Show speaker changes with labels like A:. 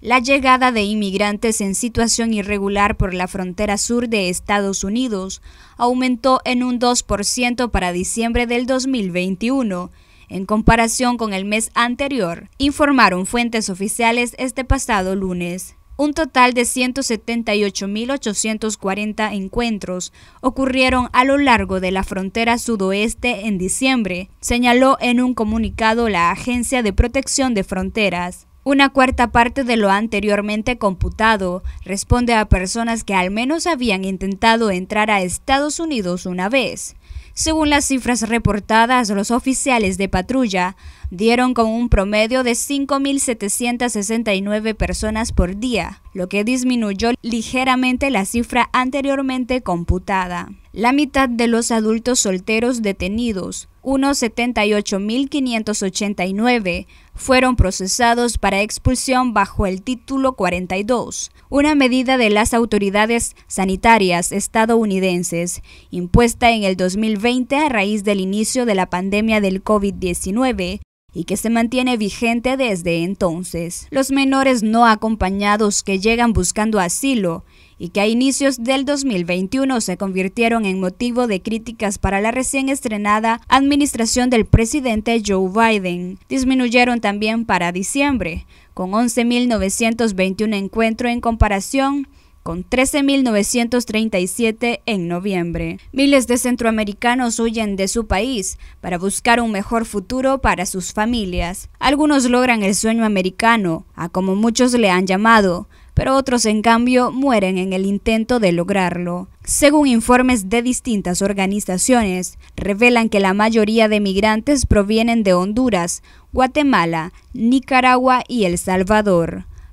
A: La llegada de inmigrantes en situación irregular por la frontera sur de Estados Unidos aumentó en un 2% para diciembre del 2021, en comparación con el mes anterior, informaron fuentes oficiales este pasado lunes. Un total de 178.840 encuentros ocurrieron a lo largo de la frontera sudoeste en diciembre, señaló en un comunicado la Agencia de Protección de Fronteras. Una cuarta parte de lo anteriormente computado responde a personas que al menos habían intentado entrar a Estados Unidos una vez. Según las cifras reportadas, los oficiales de patrulla dieron con un promedio de 5.769 personas por día, lo que disminuyó ligeramente la cifra anteriormente computada. La mitad de los adultos solteros detenidos, unos 78.589, fueron procesados para expulsión bajo el título 42, una medida de las autoridades sanitarias estadounidenses impuesta en el 2020 a raíz del inicio de la pandemia del COVID-19 y que se mantiene vigente desde entonces. Los menores no acompañados que llegan buscando asilo y que a inicios del 2021 se convirtieron en motivo de críticas para la recién estrenada administración del presidente Joe Biden. Disminuyeron también para diciembre, con 11.921 encuentros en comparación con 13.937 en noviembre. Miles de centroamericanos huyen de su país para buscar un mejor futuro para sus familias. Algunos logran el sueño americano, a como muchos le han llamado, pero otros en cambio mueren en el intento de lograrlo. Según informes de distintas organizaciones, revelan que la mayoría de migrantes provienen de Honduras, Guatemala, Nicaragua y El Salvador.